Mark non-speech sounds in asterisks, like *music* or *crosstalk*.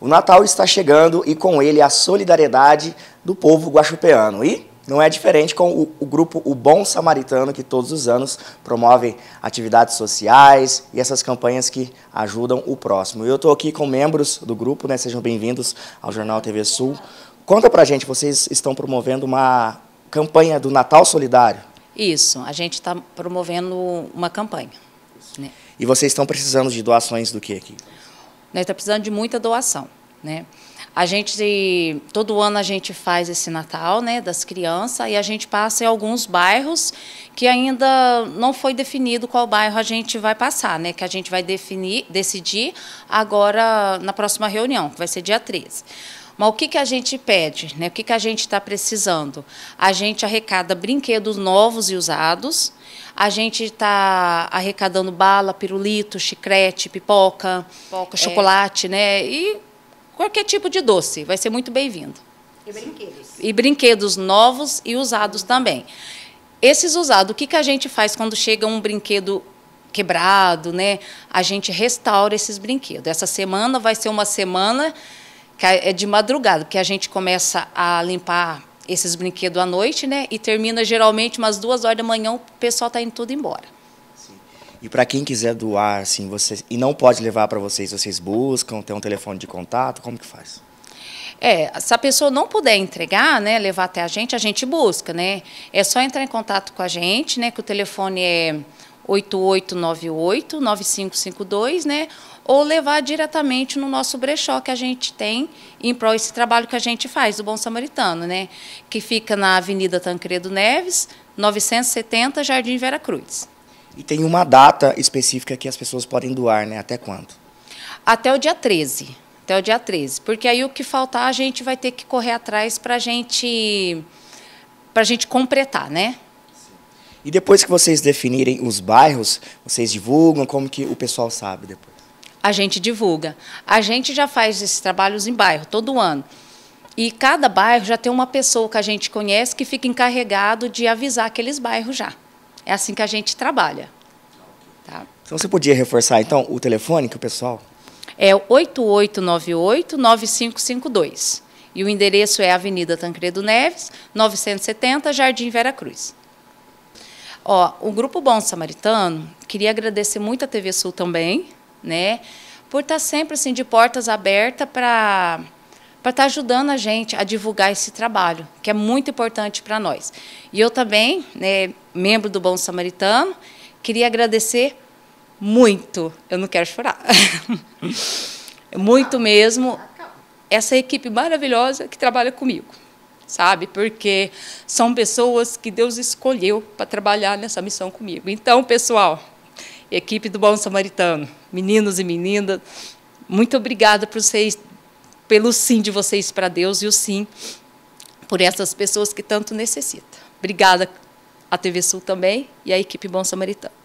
O Natal está chegando e com ele a solidariedade do povo guaxupeano. E não é diferente com o, o, grupo O Bom Samaritano, que todos os anos promove atividades sociais e essas campanhas que ajudam o próximo. Eu estou aqui com membros do grupo, né? sejam bem-vindos ao Jornal TV Sul. Conta pra gente, vocês estão promovendo uma campanha do Natal Solidário? Isso, a gente está promovendo uma campanha. Né? E vocês estão precisando de doações do que aqui? Né? Está precisando de muita doação. Né? A gente todo ano a gente faz esse Natal, né, das crianças e a gente passa em alguns bairros que ainda não foi definido qual bairro a gente vai passar, né, que a gente vai definir, decidir agora na próxima reunião, que vai ser dia 13. Mas o que, que a gente pede? Né? O que, que a gente está precisando? A gente arrecada brinquedos novos e usados, a gente está arrecadando bala, pirulito, chiclete, pipoca, pipoca é. chocolate, é. né? E qualquer tipo de doce, vai ser muito bem-vindo. E brinquedos. E brinquedos novos e usados também. Esses usados, o que, que a gente faz quando chega um brinquedo quebrado, né? A gente restaura esses brinquedos. Essa semana vai ser uma semana que é, é de madrugada, porque a gente começa a limpar esses brinquedos à noite, né? E termina geralmente umas duas horas da manhã, o pessoal está indo tudo embora. Sim. E para quem quiser doar, assim, vocês e não pode levar para vocês, vocês buscam, tem um telefone de contato, como que faz? É, se a pessoa não puder entregar, né, levar até a gente, a gente busca, né? É só entrar em contato com a gente, né? Que o telefone é 8898 9552, né? Ou levar diretamente no nosso brechó que a gente tem em prol esse trabalho que a gente faz do Bom Samaritano, né? Que fica na Avenida Tancredo Neves, 970, Jardim Vera Cruz. E tem uma data específica que as pessoas podem doar, né? Até quando? Até o dia 13. Até o dia 13. Porque aí o que faltar a gente vai ter que correr atrás para gente, a gente completar, né? E depois que vocês definirem os bairros, vocês divulgam como que o pessoal sabe depois? A gente divulga. A gente já faz esses trabalhos em bairro todo ano. E cada bairro já tem uma pessoa que a gente conhece que fica encarregado de avisar aqueles bairros já. É assim que a gente trabalha. Tá? Então você podia reforçar então o telefone que o pessoal? É o 8898-9552. E o endereço é Avenida Tancredo Neves, 970, Jardim Vera Cruz. Ó, o Grupo Bom Samaritano, queria agradecer muito a TV Sul também, né? Por estar tá sempre assim, de portas abertas para para estar tá ajudando a gente a divulgar esse trabalho, que é muito importante para nós. E eu também, né, membro do Bom Samaritano, queria agradecer muito, eu não quero chorar, *laughs* muito mesmo, essa equipe maravilhosa que trabalha comigo sabe? Porque são pessoas que Deus escolheu para trabalhar nessa missão comigo. Então, pessoal, equipe do Bom Samaritano, meninos e meninas, muito obrigada por vocês, pelo sim de vocês para Deus e o sim por essas pessoas que tanto necessitam. Obrigada à TV Sul também e à equipe Bom Samaritano.